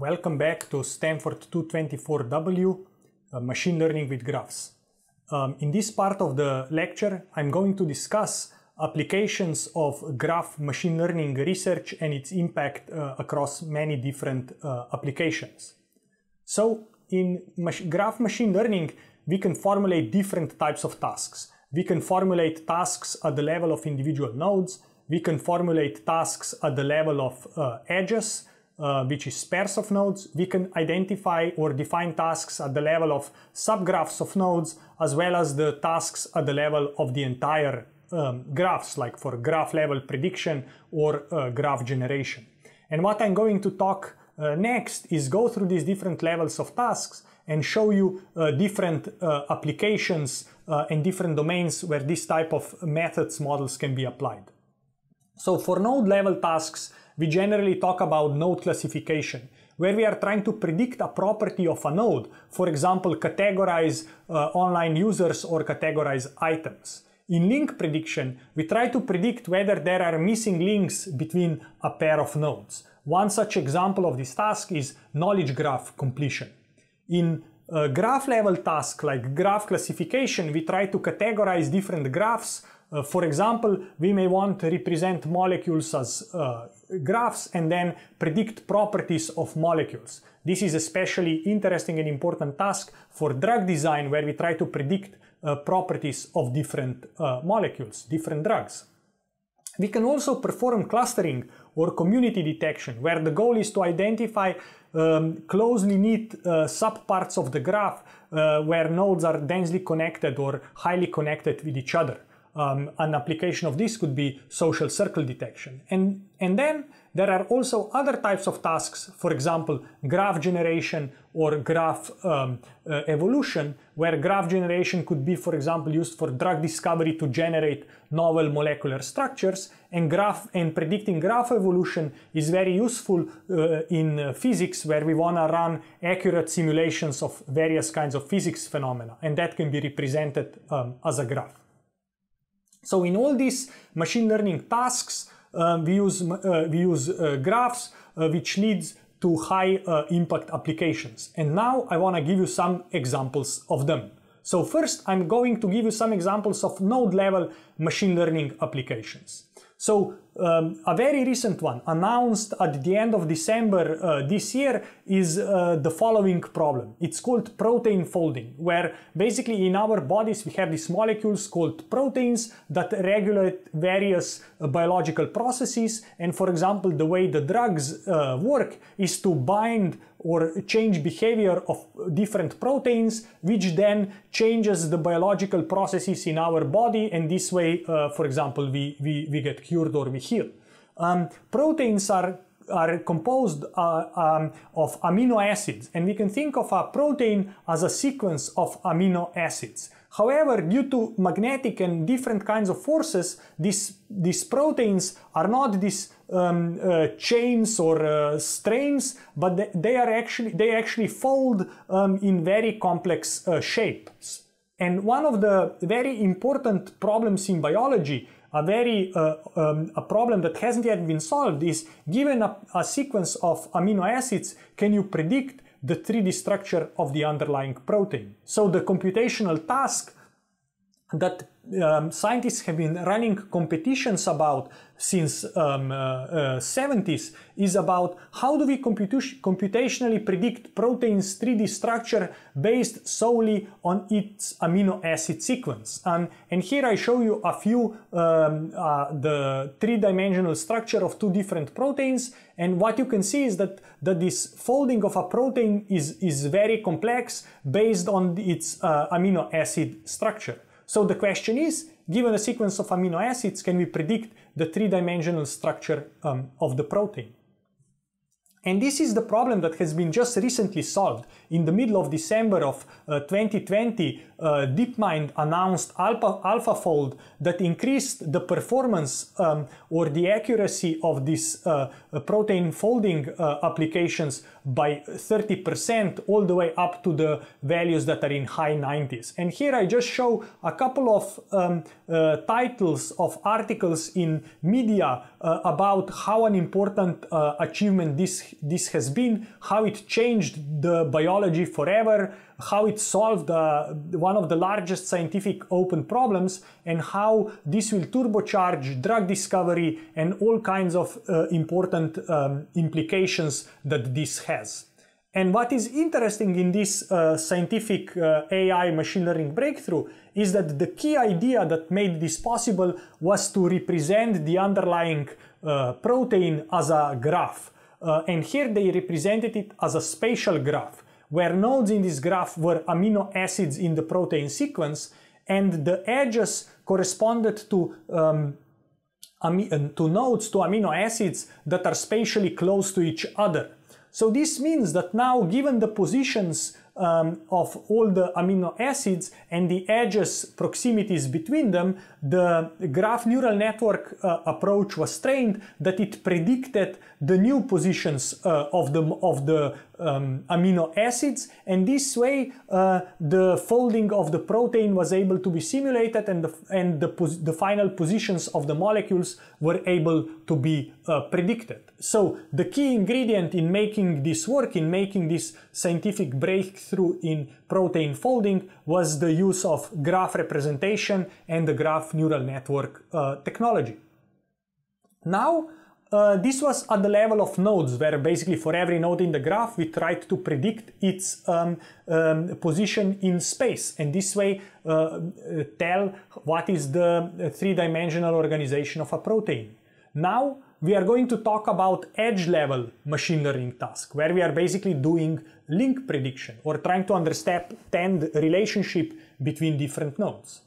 Welcome back to Stanford 224W, uh, Machine Learning with Graphs. Um, in this part of the lecture, I'm going to discuss applications of graph machine learning research and its impact uh, across many different uh, applications. So, in mach graph machine learning, we can formulate different types of tasks. We can formulate tasks at the level of individual nodes, we can formulate tasks at the level of uh, edges, uh, which is pairs of nodes, we can identify or define tasks at the level of subgraphs of nodes, as well as the tasks at the level of the entire um, graphs, like for graph level prediction or uh, graph generation. And what I'm going to talk uh, next is go through these different levels of tasks and show you uh, different uh, applications uh, and different domains where this type of methods models can be applied. So for node level tasks, we generally talk about node classification, where we are trying to predict a property of a node, for example, categorize uh, online users or categorize items. In link prediction, we try to predict whether there are missing links between a pair of nodes. One such example of this task is knowledge graph completion. In a uh, graph level task like graph classification, we try to categorize different graphs uh, for example, we may want to represent molecules as uh, graphs and then predict properties of molecules. This is especially interesting and important task for drug design where we try to predict uh, properties of different uh, molecules, different drugs. We can also perform clustering or community detection where the goal is to identify um, closely knit uh, subparts of the graph uh, where nodes are densely connected or highly connected with each other. Um, an application of this could be social circle detection. And, and then there are also other types of tasks, for example, graph generation or graph um, uh, evolution, where graph generation could be, for example, used for drug discovery to generate novel molecular structures, and, graph, and predicting graph evolution is very useful uh, in uh, physics, where we want to run accurate simulations of various kinds of physics phenomena, and that can be represented um, as a graph. So in all these machine learning tasks, um, we use, uh, we use uh, graphs, uh, which leads to high uh, impact applications. And now I want to give you some examples of them. So first, I'm going to give you some examples of node level machine learning applications. So um, a very recent one announced at the end of December uh, this year is uh, the following problem. It's called protein folding, where basically in our bodies we have these molecules called proteins that regulate various uh, biological processes. And for example, the way the drugs uh, work is to bind or change behavior of different proteins, which then changes the biological processes in our body. And this way, uh, for example, we, we, we get cured or we heal. Um, proteins are are composed uh, um, of amino acids and we can think of a protein as a sequence of amino acids. However, due to magnetic and different kinds of forces, these, these proteins are not these um, uh, chains or uh, strains, but they, are actually they actually fold um, in very complex uh, shapes. And one of the very important problems in biology, a very uh, um, a problem that hasn't yet been solved, is given a, a sequence of amino acids, can you predict the 3D structure of the underlying protein? So the computational task that um, scientists have been running competitions about since um, uh, uh, 70s is about how do we computu computationally predict protein's 3D structure based solely on its amino acid sequence. Um, and here I show you a few, um, uh, the three-dimensional structure of two different proteins. And what you can see is that, that this folding of a protein is, is very complex based on its uh, amino acid structure. So the question is, given a sequence of amino acids, can we predict the three-dimensional structure um, of the protein? And this is the problem that has been just recently solved. In the middle of December of uh, 2020, uh, DeepMind announced Alpha, AlphaFold that increased the performance um, or the accuracy of these uh, protein folding uh, applications by 30% all the way up to the values that are in high 90s. And here I just show a couple of um, uh, titles of articles in media uh, about how an important uh, achievement this, this has been, how it changed the biology forever, how it solved uh, one of the largest scientific open problems, and how this will turbocharge drug discovery and all kinds of uh, important um, implications that this has. And what is interesting in this uh, scientific uh, AI machine learning breakthrough is that the key idea that made this possible was to represent the underlying uh, protein as a graph. Uh, and here they represented it as a spatial graph, where nodes in this graph were amino acids in the protein sequence, and the edges corresponded to um, to nodes to amino acids that are spatially close to each other. So this means that now given the positions um, of all the amino acids and the edges proximities between them, the graph neural network uh, approach was trained that it predicted the new positions uh, of the, of the um, amino acids and this way uh, the folding of the protein was able to be simulated and the, and the, the final positions of the molecules were able to be uh, predicted. So the key ingredient in making this work, in making this scientific breakthrough in protein folding was the use of graph representation and the graph neural network uh, technology. Now uh, this was at the level of nodes, where basically for every node in the graph, we tried to predict its um, um, position in space. And this way, uh, tell what is the uh, three-dimensional organization of a protein. Now, we are going to talk about edge level machine learning task, where we are basically doing link prediction or trying to understand relationship between different nodes.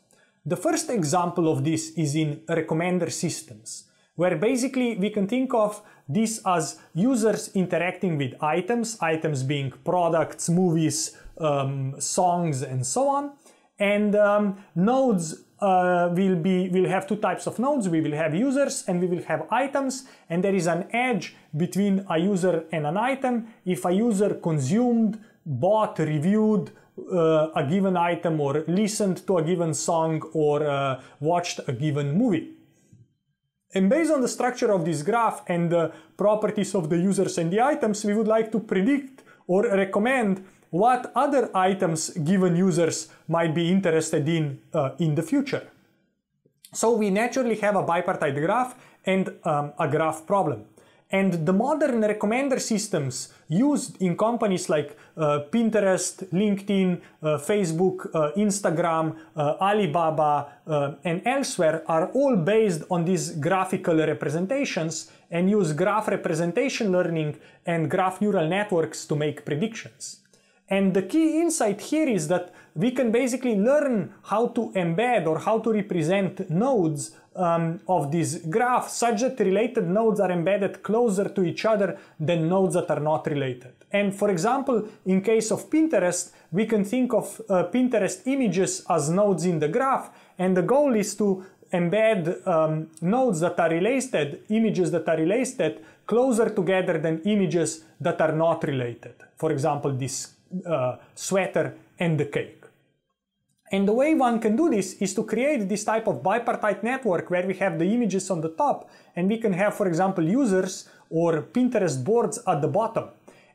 The first example of this is in recommender systems where basically we can think of this as users interacting with items, items being products, movies, um, songs, and so on. And um, nodes uh, will be will have two types of nodes. We will have users and we will have items, and there is an edge between a user and an item. If a user consumed, bought, reviewed, uh, a given item or listened to a given song or uh, watched a given movie. And based on the structure of this graph and the properties of the users and the items, we would like to predict or recommend what other items given users might be interested in uh, in the future. So we naturally have a bipartite graph and um, a graph problem. And the modern recommender systems used in companies like uh, Pinterest, LinkedIn, uh, Facebook, uh, Instagram, uh, Alibaba, uh, and elsewhere are all based on these graphical representations and use graph representation learning and graph neural networks to make predictions. And the key insight here is that we can basically learn how to embed or how to represent nodes um, of this graph such that related nodes are embedded closer to each other than nodes that are not related. And for example, in case of Pinterest, we can think of uh, Pinterest images as nodes in the graph, and the goal is to embed um, nodes that are related, images that are related, closer together than images that are not related. For example, this uh, sweater and the cake. And the way one can do this is to create this type of bipartite network where we have the images on the top and we can have, for example, users or Pinterest boards at the bottom.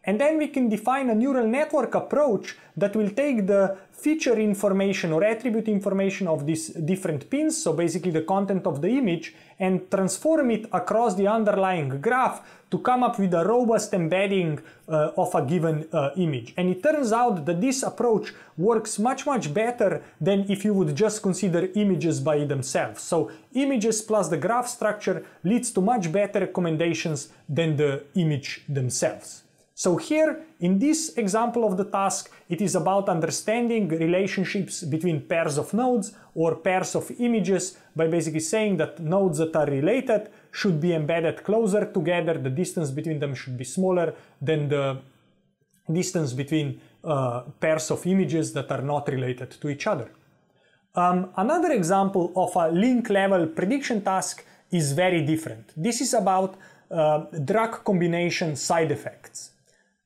And then we can define a neural network approach that will take the feature information or attribute information of these different pins, so basically the content of the image, and transform it across the underlying graph to come up with a robust embedding uh, of a given uh, image. And it turns out that this approach works much, much better than if you would just consider images by themselves. So images plus the graph structure leads to much better recommendations than the image themselves. So here, in this example of the task, it is about understanding relationships between pairs of nodes or pairs of images by basically saying that nodes that are related should be embedded closer together, the distance between them should be smaller than the distance between uh, pairs of images that are not related to each other. Um, another example of a link level prediction task is very different. This is about uh, drug combination side effects.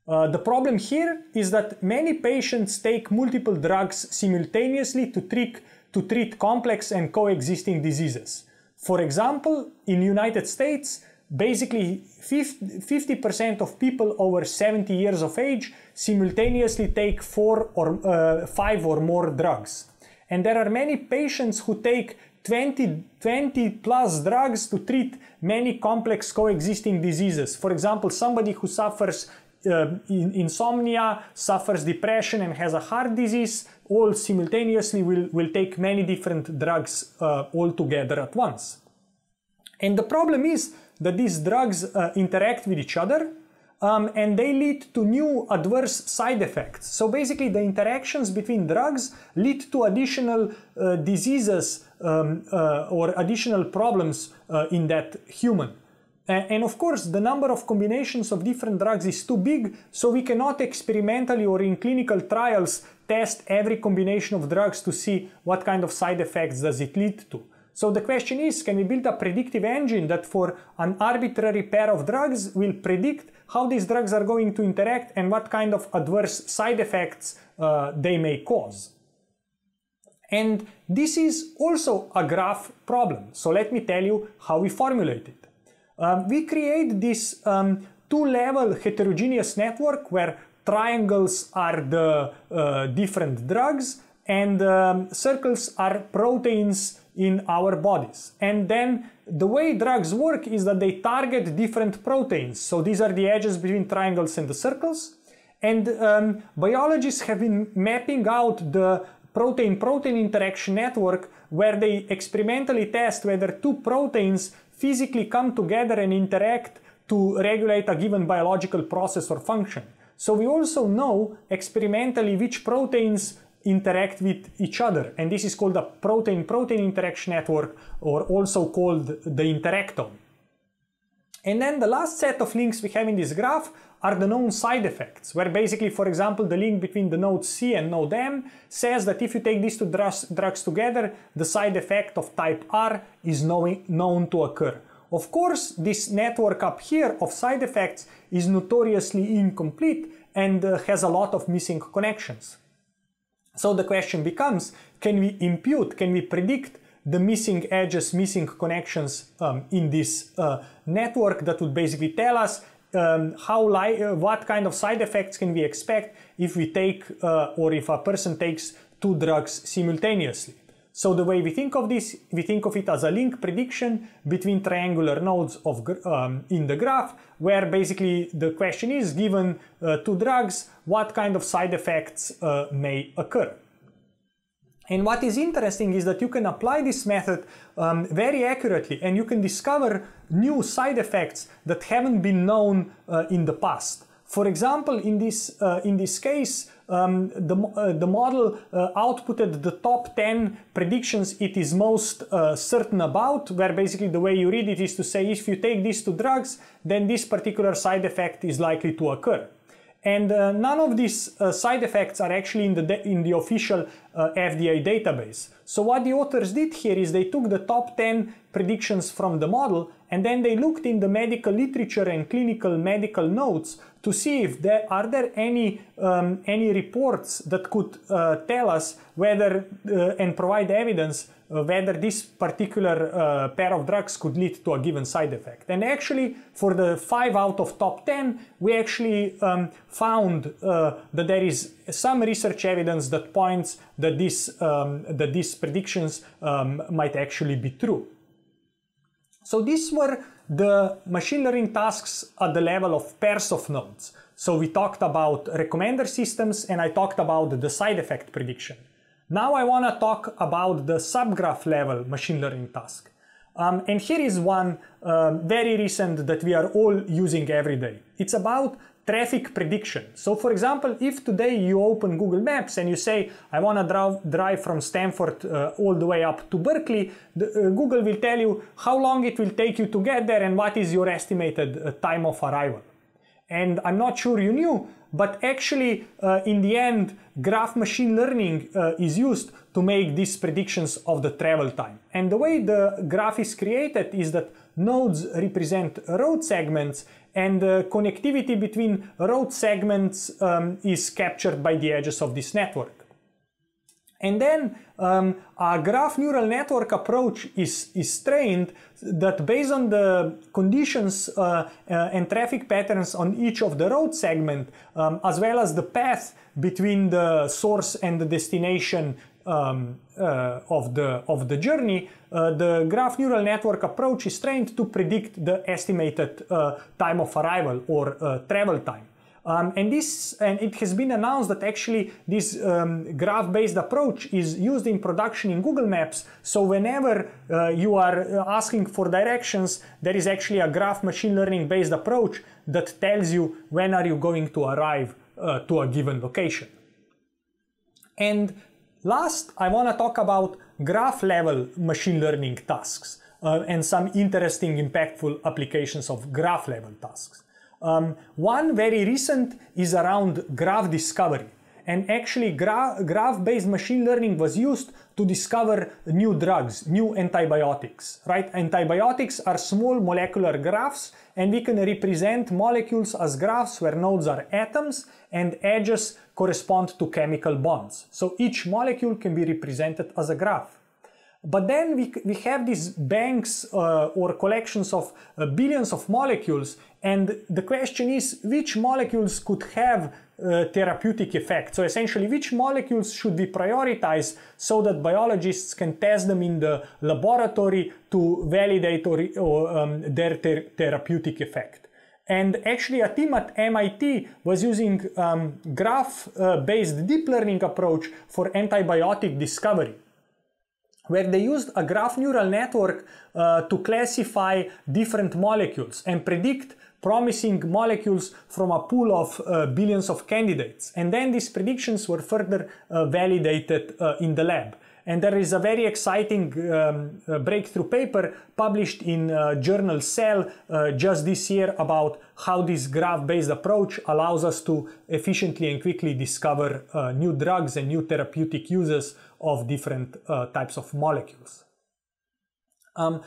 Uh, the problem here is that many patients take multiple drugs simultaneously to, treat to treat complex and coexisting diseases. For example, in United States, basically 50% of people over 70 years of age simultaneously take four or uh, five or more drugs. And there are many patients who take 20, 20 plus drugs to treat many complex coexisting diseases. For example, somebody who suffers um, in insomnia, suffers depression and has a heart disease, all simultaneously will, will take many different drugs uh, all together at once. And the problem is that these drugs uh, interact with each other um, and they lead to new adverse side effects. So basically the interactions between drugs lead to additional uh, diseases um, uh, or additional problems uh, in that human and of course, the number of combinations of different drugs is too big, so we cannot experimentally or in clinical trials test every combination of drugs to see what kind of side effects does it lead to. So the question is, can we build a predictive engine that for an arbitrary pair of drugs will predict how these drugs are going to interact and what kind of adverse side effects uh, they may cause? And this is also a graph problem. So let me tell you how we formulate it. Um, we create this um, two-level heterogeneous network where triangles are the uh, different drugs and um, circles are proteins in our bodies. And then the way drugs work is that they target different proteins. So these are the edges between triangles and the circles. And um, biologists have been mapping out the protein-protein interaction network where they experimentally test whether two proteins physically come together and interact to regulate a given biological process or function. So we also know experimentally which proteins interact with each other. And this is called a protein-protein interaction network or also called the interactome. And then the last set of links we have in this graph are the known side effects, where basically, for example, the link between the node C and node M says that if you take these two drugs together, the side effect of type R is known to occur. Of course, this network up here of side effects is notoriously incomplete and uh, has a lot of missing connections. So the question becomes, can we impute, can we predict the missing edges, missing connections um, in this uh, network that would basically tell us um, how like uh, what kind of side effects can we expect if we take uh, or if a person takes two drugs simultaneously. So the way we think of this, we think of it as a link prediction between triangular nodes of um, in the graph, where basically the question is given uh, two drugs, what kind of side effects uh, may occur. And what is interesting is that you can apply this method um, very accurately and you can discover new side effects that haven't been known uh, in the past. For example, in this, uh, in this case, um, the, uh, the model uh, outputted the top 10 predictions it is most uh, certain about, where basically the way you read it is to say if you take these two drugs, then this particular side effect is likely to occur. And uh, none of these uh, side effects are actually in the, in the official uh, FDA database. So what the authors did here is they took the top 10 predictions from the model and then they looked in the medical literature and clinical medical notes to see if there are there any um, any reports that could uh, tell us whether uh, and provide evidence uh, whether this particular uh, pair of drugs could lead to a given side effect. And actually, for the five out of top 10, we actually um, found uh, that there is some research evidence that points that, these um, that these predictions um, might actually be true. So these were the machine learning tasks at the level of pairs of nodes. So we talked about recommender systems and I talked about the side effect prediction. Now I want to talk about the subgraph level machine learning task. Um, and here is one um, very recent that we are all using every day. It's about traffic prediction. So for example, if today you open Google Maps and you say, I want to drive from Stanford uh, all the way up to Berkeley, the, uh, Google will tell you how long it will take you to get there and what is your estimated uh, time of arrival. And I'm not sure you knew, but actually, uh, in the end, graph machine learning uh, is used to make these predictions of the travel time. And the way the graph is created is that nodes represent road segments and the connectivity between road segments um, is captured by the edges of this network. And then um, our graph neural network approach is, is trained that based on the conditions uh, uh, and traffic patterns on each of the road segment, um, as well as the path between the source and the destination um, uh, of, the, of the journey, uh, the graph neural network approach is trained to predict the estimated uh, time of arrival or uh, travel time. Um, and this, and it has been announced that actually this um, graph-based approach is used in production in Google Maps. So whenever uh, you are uh, asking for directions, there is actually a graph machine learning-based approach that tells you when are you going to arrive uh, to a given location. And last, I want to talk about graph-level machine learning tasks uh, and some interesting, impactful applications of graph-level tasks. Um, one very recent is around graph discovery. And actually gra graph-based machine learning was used to discover new drugs, new antibiotics, right? Antibiotics are small molecular graphs and we can represent molecules as graphs where nodes are atoms and edges correspond to chemical bonds. So each molecule can be represented as a graph. But then we, we have these banks uh, or collections of uh, billions of molecules and the question is which molecules could have uh, therapeutic effect. So essentially which molecules should we prioritize so that biologists can test them in the laboratory to validate or, or um, their ter therapeutic effect. And actually a team at MIT was using um, graph-based uh, deep learning approach for antibiotic discovery where they used a graph neural network uh, to classify different molecules and predict promising molecules from a pool of uh, billions of candidates. And then these predictions were further uh, validated uh, in the lab. And there is a very exciting um, uh, breakthrough paper published in uh, journal Cell uh, just this year about how this graph-based approach allows us to efficiently and quickly discover uh, new drugs and new therapeutic uses of different uh, types of molecules. Um,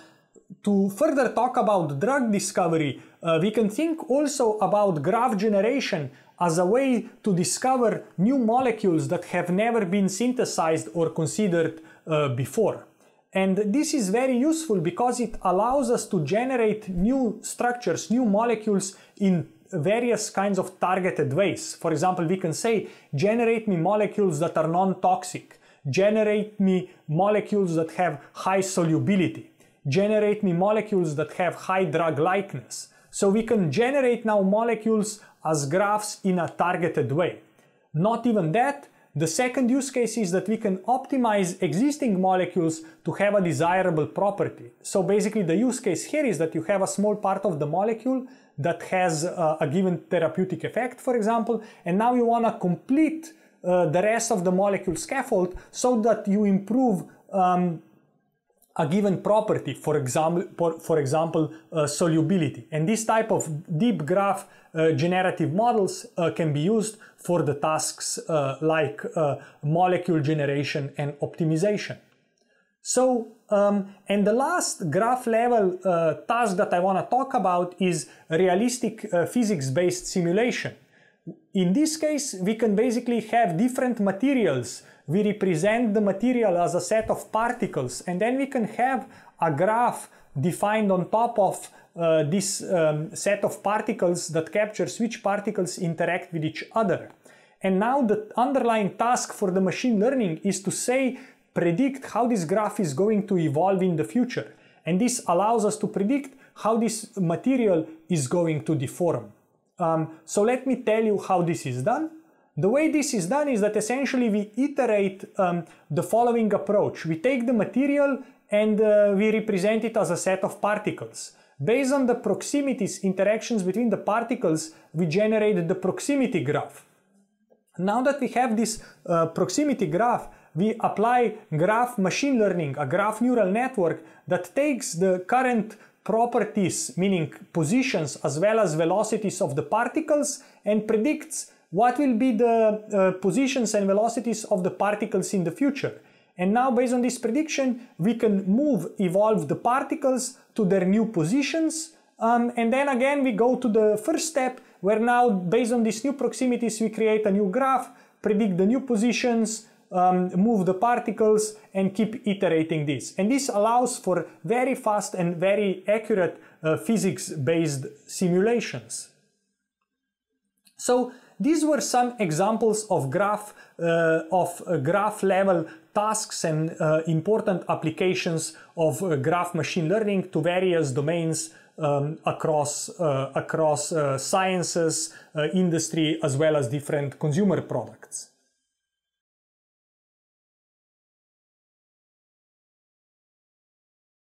to further talk about drug discovery, we can think also about graph generation as a way to discover new molecules that have never been synthesized or considered uh, before. And this is very useful because it allows us to generate new structures, new molecules in various kinds of targeted ways. For example, we can say, generate me molecules that are non-toxic, generate me molecules that have high solubility, generate me molecules that have high drug likeness, so we can generate now molecules as graphs in a targeted way. Not even that, the second use case is that we can optimize existing molecules to have a desirable property. So basically the use case here is that you have a small part of the molecule that has a, uh, a given therapeutic effect, for example, and now you want to complete uh, the rest of the molecule scaffold so that you improve um, a given property, for example, for, example uh, solubility. And this type of deep graph uh, generative models uh, can be used for the tasks uh, like uh, molecule generation and optimization. So, um, and the last graph level uh, task that I want to talk about is realistic physics-based simulation. In this case, we can basically have different materials. We represent the material as a set of particles, and then we can have a graph defined on top of uh, this um, set of particles that captures which particles interact with each other. And now the underlying task for the machine learning is to say, predict how this graph is going to evolve in the future. And this allows us to predict how this material is going to deform. Um, so let me tell you how this is done. The way this is done is that essentially we iterate um, the following approach. We take the material and uh, we represent it as a set of particles. Based on the proximities, interactions between the particles, we generate the proximity graph. Now that we have this uh, proximity graph, we apply graph machine learning, a graph neural network that takes the current properties, meaning positions as well as velocities of the particles and predicts what will be the uh, positions and velocities of the particles in the future. And now based on this prediction, we can move, evolve the particles to their new positions. Um, and then again, we go to the first step where now based on these new proximities, we create a new graph, predict the new positions, um, move the particles and keep iterating this. And this allows for very fast and very accurate uh, physics-based simulations. So these were some examples of graph uh, of uh, graph level tasks and uh, important applications of uh, graph machine learning to various domains um, across across sciences, industry, as well as different consumer products.